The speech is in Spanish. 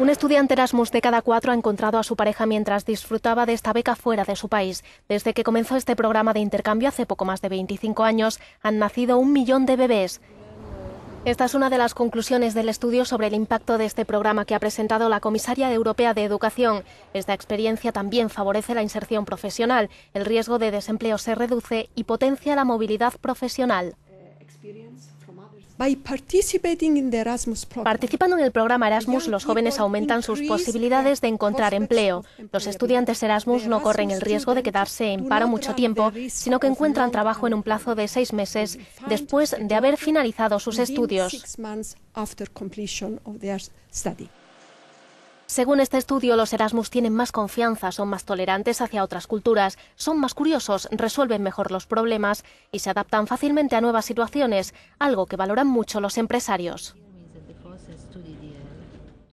Un estudiante Erasmus de cada cuatro ha encontrado a su pareja mientras disfrutaba de esta beca fuera de su país. Desde que comenzó este programa de intercambio hace poco más de 25 años, han nacido un millón de bebés. Esta es una de las conclusiones del estudio sobre el impacto de este programa que ha presentado la comisaria europea de Educación. Esta experiencia también favorece la inserción profesional, el riesgo de desempleo se reduce y potencia la movilidad profesional. Eh, Participando en el programa Erasmus, los jóvenes aumentan sus posibilidades de encontrar empleo. Los estudiantes Erasmus no corren el riesgo de quedarse en paro mucho tiempo, sino que encuentran trabajo en un plazo de seis meses después de haber finalizado sus estudios. Según este estudio, los Erasmus tienen más confianza, son más tolerantes hacia otras culturas, son más curiosos, resuelven mejor los problemas y se adaptan fácilmente a nuevas situaciones, algo que valoran mucho los empresarios.